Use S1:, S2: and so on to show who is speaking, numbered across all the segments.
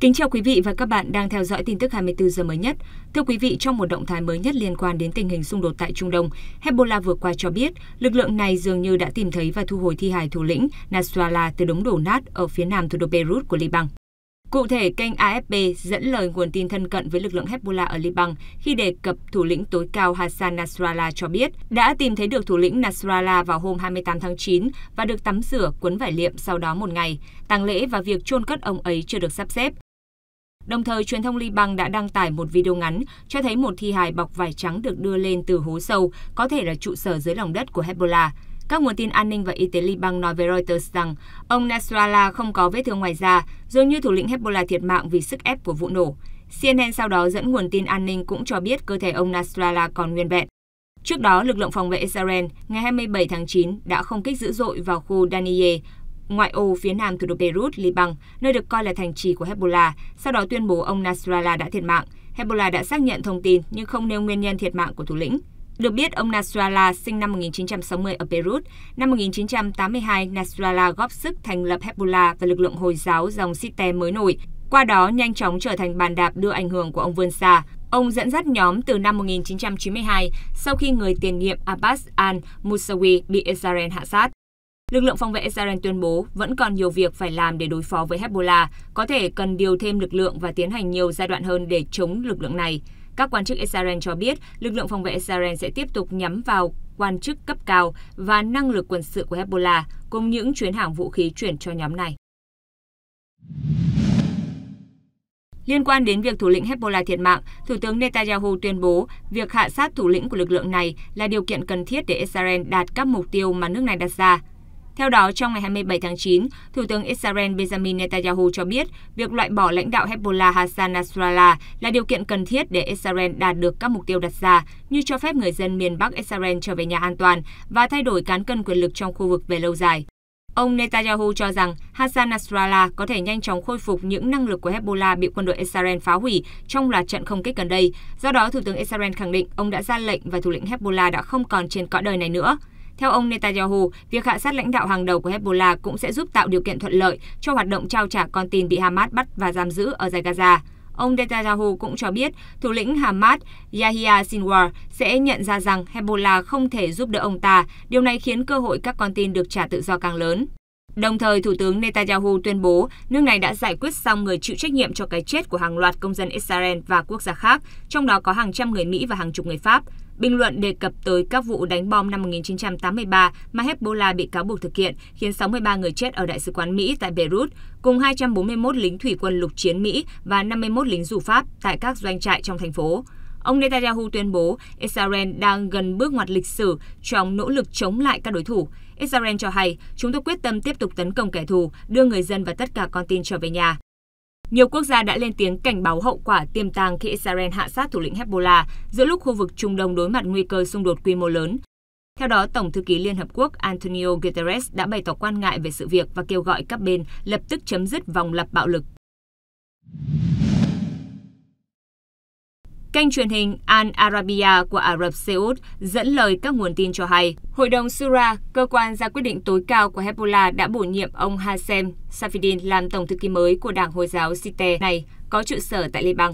S1: Kính chào quý vị và các bạn đang theo dõi tin tức 24 giờ mới nhất. Thưa quý vị, trong một động thái mới nhất liên quan đến tình hình xung đột tại Trung Đông, Hezbollah vừa qua cho biết lực lượng này dường như đã tìm thấy và thu hồi thi hài thủ lĩnh Nasrallah từ đống đổ nát ở phía nam thủ đô Beirut của Liban. Cụ thể, kênh AFP dẫn lời nguồn tin thân cận với lực lượng Hezbollah ở Liban khi đề cập thủ lĩnh tối cao Hassan Nasrallah cho biết đã tìm thấy được thủ lĩnh Nasrallah vào hôm 28 tháng 9 và được tắm rửa, quấn vải liệm sau đó một ngày. Tang lễ và việc chôn cất ông ấy chưa được sắp xếp. Đồng thời, truyền thông Liban đã đăng tải một video ngắn cho thấy một thi hài bọc vải trắng được đưa lên từ hố sâu, có thể là trụ sở dưới lòng đất của Hezbollah. Các nguồn tin an ninh và y tế Liban nói với Reuters rằng ông Nasrallah không có vết thương ngoài da, dường như thủ lĩnh Hezbollah thiệt mạng vì sức ép của vụ nổ. CNN sau đó dẫn nguồn tin an ninh cũng cho biết cơ thể ông Nasrallah còn nguyên vẹn. Trước đó, lực lượng phòng vệ Israel ngày 27 tháng 9 đã không kích dữ dội vào khu Daniyeh ngoại ô phía nam thủ đô Beirut, Liban, nơi được coi là thành trì của Hezbollah, sau đó tuyên bố ông Nasrallah đã thiệt mạng. Hezbollah đã xác nhận thông tin nhưng không nêu nguyên nhân thiệt mạng của thủ lĩnh. Được biết, ông Nasrallah sinh năm 1960 ở Beirut. Năm 1982, Nasrallah góp sức thành lập Hezbollah và lực lượng Hồi giáo dòng Sitte mới nổi, qua đó nhanh chóng trở thành bàn đạp đưa ảnh hưởng của ông vươn xa. Ông dẫn dắt nhóm từ năm 1992 sau khi người tiền nhiệm Abbas al-Musawi bị Israel hạ sát. Lực lượng phòng vệ Israel tuyên bố vẫn còn nhiều việc phải làm để đối phó với Hezbollah, có thể cần điều thêm lực lượng và tiến hành nhiều giai đoạn hơn để chống lực lượng này. Các quan chức Israel cho biết lực lượng phòng vệ Israel sẽ tiếp tục nhắm vào quan chức cấp cao và năng lực quân sự của Hezbollah, cùng những chuyến hàng vũ khí chuyển cho nhóm này. Liên quan đến việc thủ lĩnh Hezbollah thiệt mạng, Thủ tướng Netanyahu tuyên bố việc hạ sát thủ lĩnh của lực lượng này là điều kiện cần thiết để Israel đạt các mục tiêu mà nước này đặt ra. Theo đó, trong ngày 27 tháng 9, Thủ tướng Israel Benjamin Netanyahu cho biết việc loại bỏ lãnh đạo Hezbollah Hassan Nasrallah là điều kiện cần thiết để Israel đạt được các mục tiêu đặt ra, như cho phép người dân miền Bắc Israel trở về nhà an toàn và thay đổi cán cân quyền lực trong khu vực về lâu dài. Ông Netanyahu cho rằng Hassan Nasrallah có thể nhanh chóng khôi phục những năng lực của Hezbollah bị quân đội Israel phá hủy trong loạt trận không kích gần đây. Do đó, Thủ tướng Israel khẳng định ông đã ra lệnh và thủ lĩnh Hezbollah đã không còn trên cõi đời này nữa. Theo ông Netanyahu, việc hạ sát lãnh đạo hàng đầu của Hezbollah cũng sẽ giúp tạo điều kiện thuận lợi cho hoạt động trao trả con tin bị Hamas bắt và giam giữ ở giải Gaza. Ông Netanyahu cũng cho biết thủ lĩnh Hamas Yahya Sinwar sẽ nhận ra rằng Hezbollah không thể giúp đỡ ông ta, điều này khiến cơ hội các con tin được trả tự do càng lớn. Đồng thời, Thủ tướng Netanyahu tuyên bố nước này đã giải quyết xong người chịu trách nhiệm cho cái chết của hàng loạt công dân Israel và quốc gia khác, trong đó có hàng trăm người Mỹ và hàng chục người Pháp. Bình luận đề cập tới các vụ đánh bom năm 1983 mà Hezbollah bị cáo buộc thực hiện, khiến 63 người chết ở Đại sứ quán Mỹ tại Beirut, cùng 241 lính thủy quân lục chiến Mỹ và 51 lính dù Pháp tại các doanh trại trong thành phố. Ông Netanyahu tuyên bố Israel đang gần bước ngoặt lịch sử trong nỗ lực chống lại các đối thủ. Israel cho hay, chúng tôi quyết tâm tiếp tục tấn công kẻ thù, đưa người dân và tất cả con tin trở về nhà. Nhiều quốc gia đã lên tiếng cảnh báo hậu quả tiềm tàng khi Israel hạ sát thủ lĩnh Hezbollah giữa lúc khu vực Trung Đông đối mặt nguy cơ xung đột quy mô lớn. Theo đó, Tổng thư ký Liên Hợp Quốc Antonio Guterres đã bày tỏ quan ngại về sự việc và kêu gọi các bên lập tức chấm dứt vòng lặp bạo lực. Kênh truyền hình Al Arabiya của Ả Rập Xê Út dẫn lời các nguồn tin cho hay, Hội đồng Sura, cơ quan ra quyết định tối cao của Hezbollah đã bổ nhiệm ông Hassem Safidin làm tổng thư ký mới của Đảng Hồi giáo Site này có trụ sở tại Liban.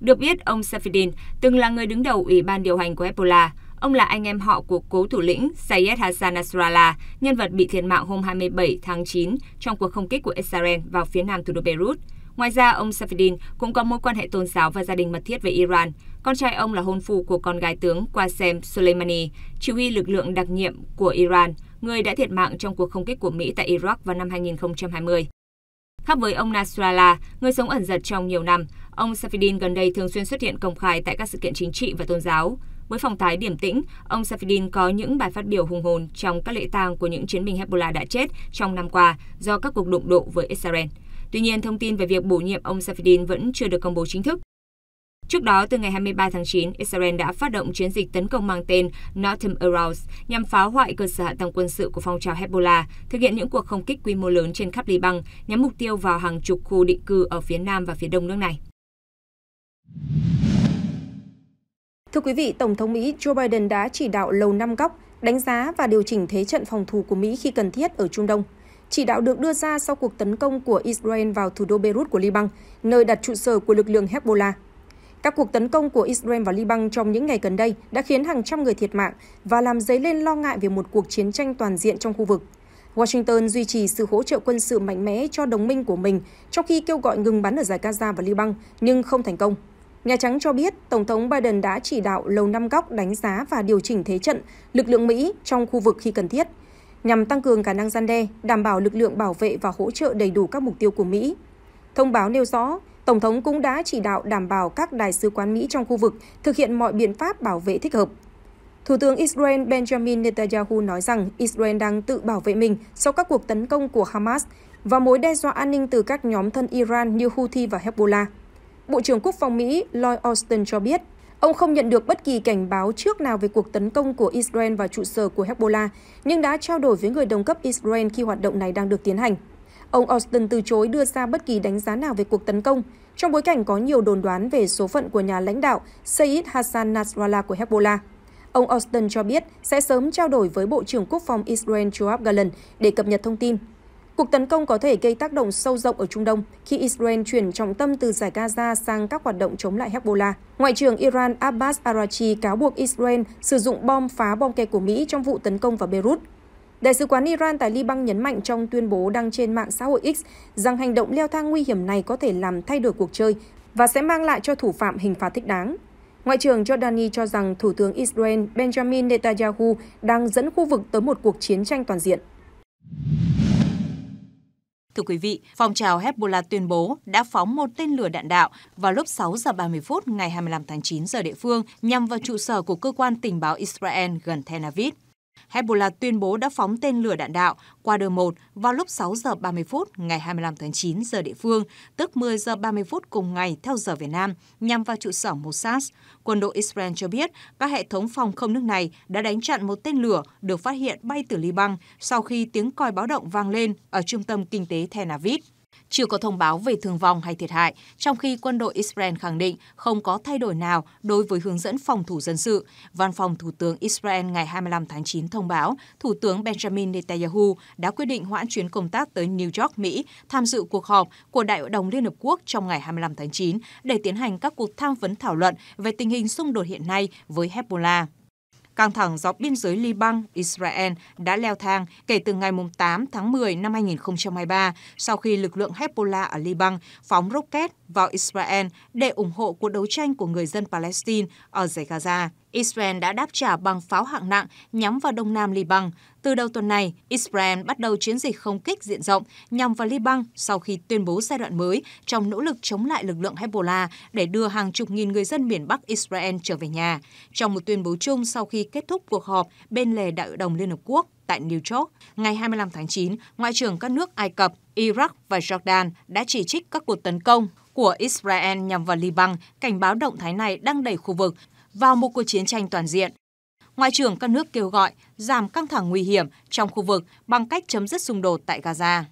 S1: Được biết, ông Safidin từng là người đứng đầu Ủy ban điều hành của Hezbollah. Ông là anh em họ của cố thủ lĩnh Sayed Hassan Nasrallah, nhân vật bị thiệt mạng hôm 27 tháng 9 trong cuộc không kích của Israel vào phía nam thủ đô Beirut. Ngoài ra, ông Safedin cũng có mối quan hệ tôn giáo và gia đình mật thiết với Iran. Con trai ông là hôn phu của con gái tướng Qasem Soleimani, chỉ huy lực lượng đặc nhiệm của Iran, người đã thiệt mạng trong cuộc không kích của Mỹ tại Iraq vào năm 2020. Khác với ông Nasrallah, người sống ẩn giật trong nhiều năm, ông Safedin gần đây thường xuyên xuất hiện công khai tại các sự kiện chính trị và tôn giáo. Với phong thái điểm tĩnh, ông Safedin có những bài phát biểu hùng hồn trong các lễ tang của những chiến binh Hezbollah đã chết trong năm qua do các cuộc đụng độ với Israel. Tuy nhiên, thông tin về việc bổ nhiệm ông Safedin vẫn chưa được công bố chính thức. Trước đó, từ ngày 23 tháng 9, Israel đã phát động chiến dịch tấn công mang tên Northern Arouse nhằm phá hoại cơ sở hạ tầng quân sự của phong trào Hezbollah, thực hiện những cuộc không kích quy mô lớn trên khắp Liban, nhắm mục tiêu vào hàng chục khu định cư ở phía nam và phía đông nước này.
S2: Thưa quý vị, Tổng thống Mỹ Joe Biden đã chỉ đạo Lầu Năm Góc đánh giá và điều chỉnh thế trận phòng thủ của Mỹ khi cần thiết ở Trung Đông. Chỉ đạo được đưa ra sau cuộc tấn công của Israel vào thủ đô Beirut của Liban, nơi đặt trụ sở của lực lượng Hezbollah. Các cuộc tấn công của Israel vào Liban trong những ngày gần đây đã khiến hàng trăm người thiệt mạng và làm dấy lên lo ngại về một cuộc chiến tranh toàn diện trong khu vực. Washington duy trì sự hỗ trợ quân sự mạnh mẽ cho đồng minh của mình trong khi kêu gọi ngừng bắn ở giải Gaza và Liban, nhưng không thành công. Nhà Trắng cho biết Tổng thống Biden đã chỉ đạo Lầu Năm Góc đánh giá và điều chỉnh thế trận lực lượng Mỹ trong khu vực khi cần thiết – nhằm tăng cường khả năng gian đe, đảm bảo lực lượng bảo vệ và hỗ trợ đầy đủ các mục tiêu của Mỹ. Thông báo nêu rõ, Tổng thống cũng đã chỉ đạo đảm bảo các đại sứ quán Mỹ trong khu vực thực hiện mọi biện pháp bảo vệ thích hợp. Thủ tướng Israel Benjamin Netanyahu nói rằng Israel đang tự bảo vệ mình sau các cuộc tấn công của Hamas và mối đe dọa an ninh từ các nhóm thân Iran như Houthi và Hezbollah. Bộ trưởng Quốc phòng Mỹ Lloyd Austin cho biết Ông không nhận được bất kỳ cảnh báo trước nào về cuộc tấn công của Israel vào trụ sở của Hezbollah, nhưng đã trao đổi với người đồng cấp Israel khi hoạt động này đang được tiến hành. Ông Austin từ chối đưa ra bất kỳ đánh giá nào về cuộc tấn công, trong bối cảnh có nhiều đồn đoán về số phận của nhà lãnh đạo Sayyid Hassan Nasrallah của Hezbollah. Ông Austin cho biết sẽ sớm trao đổi với Bộ trưởng Quốc phòng Israel Joab Gallant để cập nhật thông tin. Cuộc tấn công có thể gây tác động sâu rộng ở Trung Đông khi Israel chuyển trọng tâm từ giải Gaza sang các hoạt động chống lại Hezbollah. Ngoại trưởng Iran Abbas Arachi cáo buộc Israel sử dụng bom phá bom kè của Mỹ trong vụ tấn công vào Beirut. Đại sứ quán Iran tại Liban nhấn mạnh trong tuyên bố đăng trên mạng xã hội X rằng hành động leo thang nguy hiểm này có thể làm thay đổi cuộc chơi và sẽ mang lại cho thủ phạm hình phạt thích đáng. Ngoại trưởng Jordani cho rằng Thủ tướng Israel Benjamin Netanyahu đang dẫn khu vực tới một cuộc chiến tranh toàn diện.
S3: Thưa quý vị, phong trào Hezbollah tuyên bố đã phóng một tên lửa đạn đạo vào lúc 6 giờ 30 phút ngày 25 tháng 9 giờ địa phương nhằm vào trụ sở của cơ quan tình báo Israel gần Tel Aviv. Hezbollah tuyên bố đã phóng tên lửa đạn đạo qua đường 1 vào lúc 6 giờ 30 phút ngày 25 tháng 9 giờ địa phương, tức 10 giờ 30 phút cùng ngày theo giờ Việt Nam, nhằm vào trụ sở Mossad. Quân đội Israel cho biết các hệ thống phòng không nước này đã đánh chặn một tên lửa được phát hiện bay từ Liban sau khi tiếng còi báo động vang lên ở trung tâm kinh tế Tel Aviv. Chưa có thông báo về thương vong hay thiệt hại, trong khi quân đội Israel khẳng định không có thay đổi nào đối với hướng dẫn phòng thủ dân sự. Văn phòng Thủ tướng Israel ngày 25 tháng 9 thông báo Thủ tướng Benjamin Netanyahu đã quyết định hoãn chuyến công tác tới New York, Mỹ tham dự cuộc họp của Đại hội đồng Liên Hợp Quốc trong ngày 25 tháng 9 để tiến hành các cuộc tham vấn thảo luận về tình hình xung đột hiện nay với Hezbollah. Căng thẳng dọc biên giới Liban, Israel đã leo thang kể từ ngày 8 tháng 10 năm 2023 sau khi lực lượng Hezbollah ở Liban phóng rocket vào Israel để ủng hộ cuộc đấu tranh của người dân Palestine ở giải Gaza. Israel đã đáp trả bằng pháo hạng nặng nhắm vào đông nam Liban. Từ đầu tuần này, Israel bắt đầu chiến dịch không kích diện rộng nhằm vào Liban sau khi tuyên bố giai đoạn mới trong nỗ lực chống lại lực lượng Hezbollah để đưa hàng chục nghìn người dân miền Bắc Israel trở về nhà. Trong một tuyên bố chung sau khi kết thúc cuộc họp bên lề Đại hội đồng Liên Hợp Quốc tại New York, ngày 25 tháng 9, Ngoại trưởng các nước Ai Cập, Iraq và Jordan đã chỉ trích các cuộc tấn công của Israel nhằm vào Liban, cảnh báo động thái này đang đẩy khu vực vào một cuộc chiến tranh toàn diện. Ngoại trưởng các nước kêu gọi giảm căng thẳng nguy hiểm trong khu vực bằng cách chấm dứt xung đột tại Gaza.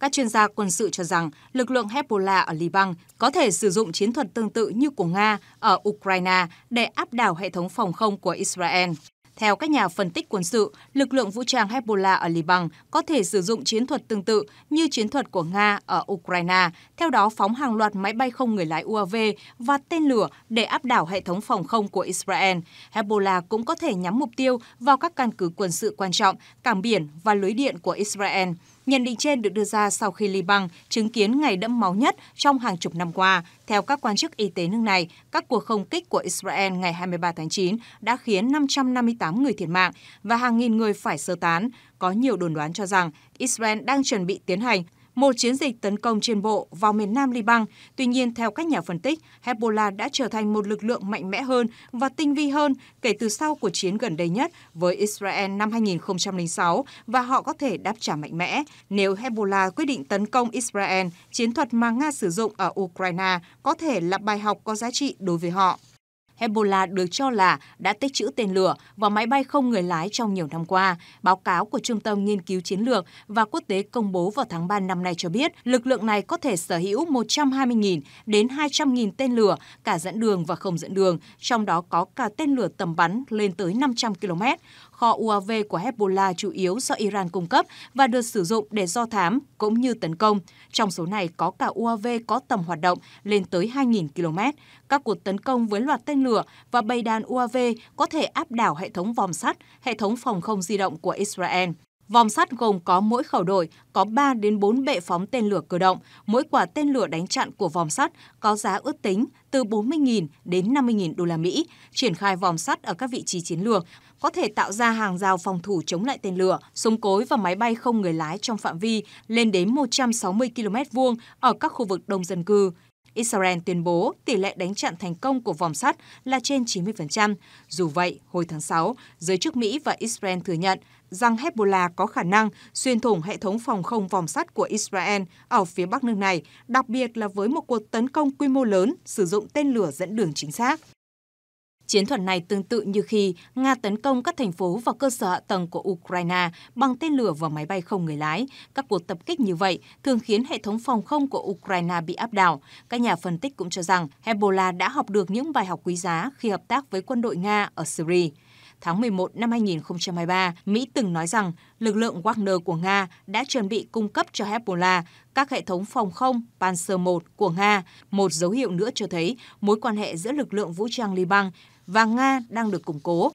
S3: Các chuyên gia quân sự cho rằng lực lượng Hezbollah ở Liban có thể sử dụng chiến thuật tương tự như của Nga ở Ukraine để áp đảo hệ thống phòng không của Israel. Theo các nhà phân tích quân sự, lực lượng vũ trang Hezbollah ở Liban có thể sử dụng chiến thuật tương tự như chiến thuật của Nga ở Ukraine, theo đó phóng hàng loạt máy bay không người lái UAV và tên lửa để áp đảo hệ thống phòng không của Israel. Hezbollah cũng có thể nhắm mục tiêu vào các căn cứ quân sự quan trọng, cảng biển và lưới điện của Israel. Nhận định trên được đưa ra sau khi Liban chứng kiến ngày đẫm máu nhất trong hàng chục năm qua. Theo các quan chức y tế nước này, các cuộc không kích của Israel ngày 23 tháng 9 đã khiến 558 người thiệt mạng và hàng nghìn người phải sơ tán. Có nhiều đồn đoán cho rằng Israel đang chuẩn bị tiến hành một chiến dịch tấn công trên bộ vào miền nam Liban. Tuy nhiên, theo các nhà phân tích, Hezbollah đã trở thành một lực lượng mạnh mẽ hơn và tinh vi hơn kể từ sau cuộc chiến gần đây nhất với Israel năm 2006 và họ có thể đáp trả mạnh mẽ nếu Hezbollah quyết định tấn công Israel. Chiến thuật mà Nga sử dụng ở Ukraine có thể là bài học có giá trị đối với họ. Hezbollah được cho là đã tích trữ tên lửa và máy bay không người lái trong nhiều năm qua. Báo cáo của Trung tâm Nghiên cứu Chiến lược và Quốc tế công bố vào tháng 3 năm nay cho biết lực lượng này có thể sở hữu 120.000 đến 200.000 tên lửa, cả dẫn đường và không dẫn đường, trong đó có cả tên lửa tầm bắn lên tới 500 km kho UAV của Hezbollah chủ yếu do Iran cung cấp và được sử dụng để do thám cũng như tấn công. Trong số này có cả UAV có tầm hoạt động lên tới 2.000 km. Các cuộc tấn công với loạt tên lửa và bầy đàn UAV có thể áp đảo hệ thống vòm sắt, hệ thống phòng không di động của Israel. Vòng sắt gồm có mỗi khẩu đội có 3 đến 4 bệ phóng tên lửa cơ động. Mỗi quả tên lửa đánh chặn của vòng sắt có giá ước tính từ 40.000 đến 50.000 đô la Mỹ. Triển khai vòng sắt ở các vị trí chiến lược có thể tạo ra hàng rào phòng thủ chống lại tên lửa, súng cối và máy bay không người lái trong phạm vi lên đến 160 km vuông ở các khu vực đông dân cư. Israel tuyên bố tỷ lệ đánh chặn thành công của vòng sắt là trên 90%. Dù vậy, hồi tháng 6, giới chức Mỹ và Israel thừa nhận rằng Hezbollah có khả năng xuyên thủng hệ thống phòng không vòm sắt của Israel ở phía bắc nước này, đặc biệt là với một cuộc tấn công quy mô lớn sử dụng tên lửa dẫn đường chính xác. Chiến thuật này tương tự như khi Nga tấn công các thành phố và cơ sở hạ tầng của Ukraine bằng tên lửa và máy bay không người lái. Các cuộc tập kích như vậy thường khiến hệ thống phòng không của Ukraine bị áp đảo. Các nhà phân tích cũng cho rằng Hezbollah đã học được những bài học quý giá khi hợp tác với quân đội Nga ở Syria tháng 11 năm 2023, Mỹ từng nói rằng lực lượng Wagner của Nga đã chuẩn bị cung cấp cho Hezbollah các hệ thống phòng không Panzer-1 của Nga, một dấu hiệu nữa cho thấy mối quan hệ giữa lực lượng vũ trang Liban và Nga đang được củng cố.